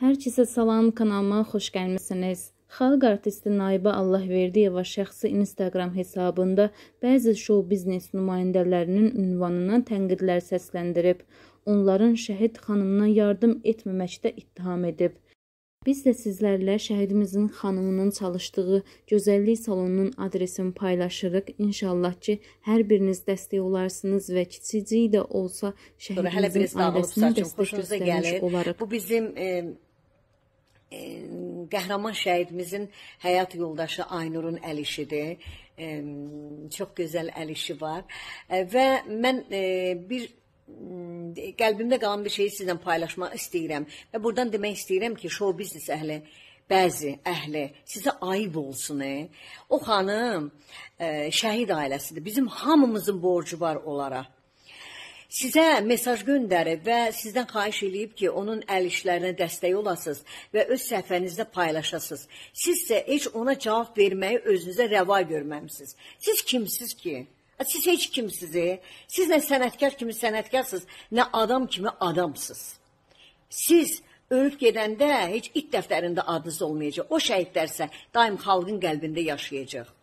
Hər kəsə salam, kanalıma xoş gəlmisiniz. Xalq artisti Naibə Allahverdiyeva şəxsi Instagram hesabında bəzi şou biznes nümayəndələrinin ünvanına tənqidlər səsləndirib, onların şəhid xanımına yardım etməməkdə ittiham edib. Biz də sizlərlə şəhidimizin xanımının çalışdığı gözəllik salonunun adresini paylaşırıq. İnşallah ki, hər biriniz dəstək olarsınız və kiçicik də olsa şəhidimizin ailəsinə dəstək göstərmiş olarıq. Bu bizim e qəhrəman şəhidimizin həyat yoldaşı Aynurun Əlişidir. Çox gözəl Əlişi var e, və mən e, bir qəlbimdə qalan bir şeyi sizlə paylaşmaq istəyirəm və burdan demək istəyirəm ki, show biznes əhli bəzi əhli sizə ayıb olsun. E. O xanım ə, e, şəhid ailəsidir. Bizim hamımızın borcu var onlara sizə mesaj göndərib və sizdən xahiş eləyib ki, onun əl işlərinə dəstək olasınız və öz səhifənizdə paylaşasınız. Siz isə heç ona cavab verməyi özünüzə rəva görməmisiniz. Siz kimsiz ki? Siz heç kimsiz. E? Siz nə sənətkar kimi sənətkarsınız, nə adam kimi adamsınız. Siz ölüb gedəndə heç it dəftərində adınız olmayacaq. O şəhidlərsə daim xalqın qəlbində yaşayacaq.